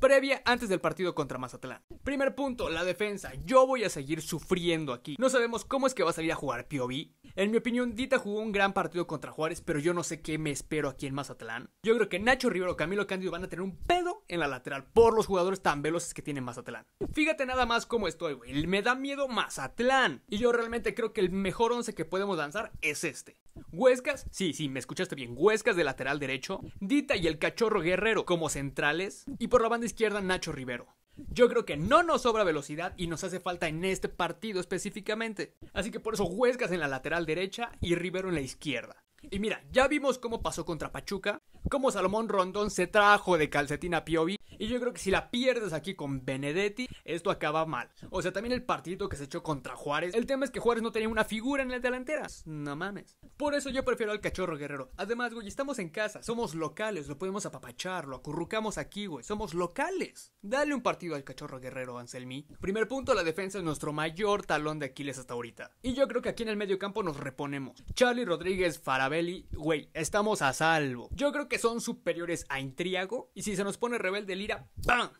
previa antes del partido contra Mazatlán. Primer punto, la defensa. Yo voy a seguir sufriendo aquí. No sabemos cómo es que va a salir a jugar Piovi. En mi opinión, Dita jugó un gran partido contra Juárez, pero yo no sé qué me espero aquí en Mazatlán. Yo creo que Nacho Rivero, Camilo Cándido van a tener un pedo en la lateral por los jugadores tan veloces que tiene Mazatlán. Fíjate nada más cómo estoy, güey. Me da miedo Mazatlán. Y yo realmente creo que el mejor once que podemos lanzar es este. Huescas, sí, sí, me escuchaste bien. Huescas de lateral derecho, Dita y el cachorro Guerrero como centrales, y por la banda izquierda Nacho Rivero. Yo creo que no nos sobra velocidad y nos hace falta en este partido específicamente. Así que por eso Huescas en la lateral derecha y Rivero en la izquierda. Y mira, ya vimos cómo pasó contra Pachuca como Salomón Rondón se trajo de calcetín a Piovi. Y yo creo que si la pierdes aquí con Benedetti, esto acaba mal. O sea, también el partido que se echó contra Juárez. El tema es que Juárez no tenía una figura en las delanteras. No mames. Por eso yo prefiero al cachorro guerrero. Además, güey, estamos en casa, somos locales, lo podemos apapachar, lo acurrucamos aquí, güey. Somos locales. Dale un partido al cachorro guerrero, Anselmi. Primer punto, la defensa es nuestro mayor talón de Aquiles hasta ahorita. Y yo creo que aquí en el medio campo nos reponemos. Charlie Rodríguez, Farabelli, güey, estamos a salvo. Yo creo que que son superiores a Intriago. Y si se nos pone rebelde Lira, ¡pam!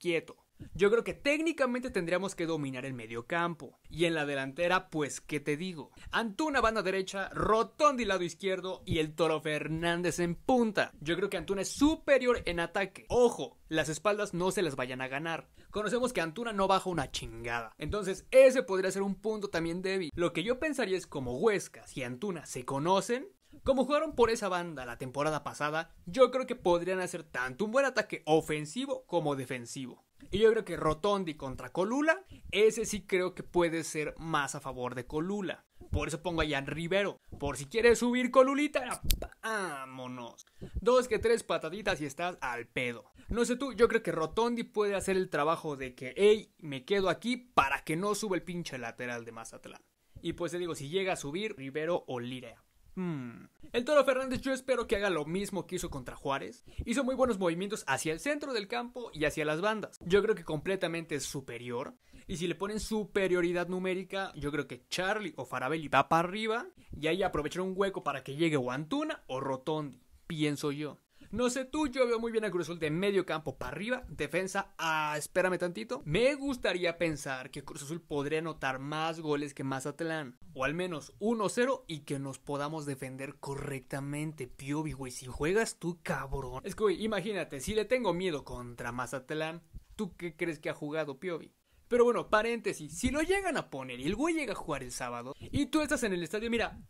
Quieto. Yo creo que técnicamente tendríamos que dominar el medio campo. Y en la delantera, pues, ¿qué te digo? Antuna banda derecha, Rotondi lado izquierdo y el Toro Fernández en punta. Yo creo que Antuna es superior en ataque. Ojo, las espaldas no se las vayan a ganar. Conocemos que Antuna no baja una chingada. Entonces, ese podría ser un punto también débil. Lo que yo pensaría es como Huesca, y Antuna se conocen, como jugaron por esa banda la temporada pasada, yo creo que podrían hacer tanto un buen ataque ofensivo como defensivo. Y yo creo que Rotondi contra Colula, ese sí creo que puede ser más a favor de Colula. Por eso pongo a Rivero. Por si quieres subir Colulita, vámonos. Dos que tres pataditas y estás al pedo. No sé tú, yo creo que Rotondi puede hacer el trabajo de que, hey, me quedo aquí para que no suba el pinche lateral de Mazatlán. Y pues te digo, si llega a subir, Rivero o Lirea. Mm. El Toro Fernández yo espero que haga lo mismo que hizo contra Juárez. Hizo muy buenos movimientos hacia el centro del campo y hacia las bandas. Yo creo que completamente es superior. Y si le ponen superioridad numérica, yo creo que Charlie o Farabelli va para arriba y ahí aprovechar un hueco para que llegue Guantuna o Rotondi, pienso yo. No sé tú, yo veo muy bien a Cruz Azul de medio campo para arriba, defensa, ah, espérame tantito. Me gustaría pensar que Cruz Azul podría anotar más goles que Mazatlán, o al menos 1-0 y que nos podamos defender correctamente, Piovi, güey. Si juegas tú, cabrón. Es que, güey, imagínate, si le tengo miedo contra Mazatlán, ¿tú qué crees que ha jugado Piovi? Pero bueno, paréntesis, si lo llegan a poner y el güey llega a jugar el sábado y tú estás en el estadio, mira,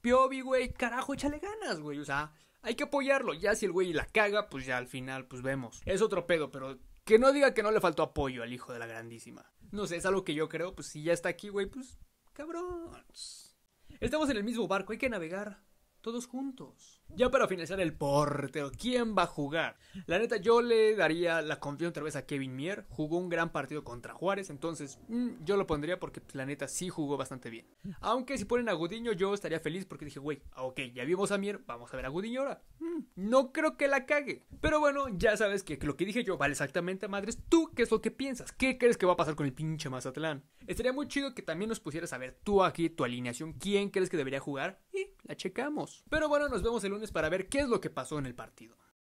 Piovi, güey, carajo, échale ganas, güey. O sea, hay que apoyarlo. Ya si el güey la caga, pues ya al final, pues vemos. Es otro pedo, pero que no diga que no le faltó apoyo al hijo de la grandísima. No sé, es algo que yo creo, pues si ya está aquí, güey, pues cabrón. Estamos en el mismo barco, hay que navegar todos juntos. Ya para finalizar el porteo... ¿quién va a jugar? La neta, yo le daría la confianza otra vez a Kevin Mier. Jugó un gran partido contra Juárez, entonces mm, yo lo pondría porque pues, la neta sí jugó bastante bien. Aunque si ponen a Gudiño, yo estaría feliz porque dije, güey, ah, ok, ya vimos a Mier, vamos a ver a Gudiño ahora. Mm, no creo que la cague. Pero bueno, ya sabes que lo que dije yo vale exactamente a madres. ¿Tú qué es lo que piensas? ¿Qué crees que va a pasar con el pinche Mazatlán? Estaría muy chido que también nos pusieras a ver tú aquí tu alineación, quién crees que debería jugar y la checamos. Pero bueno, nos vemos el lunes para ver qué es lo que pasó en el partido.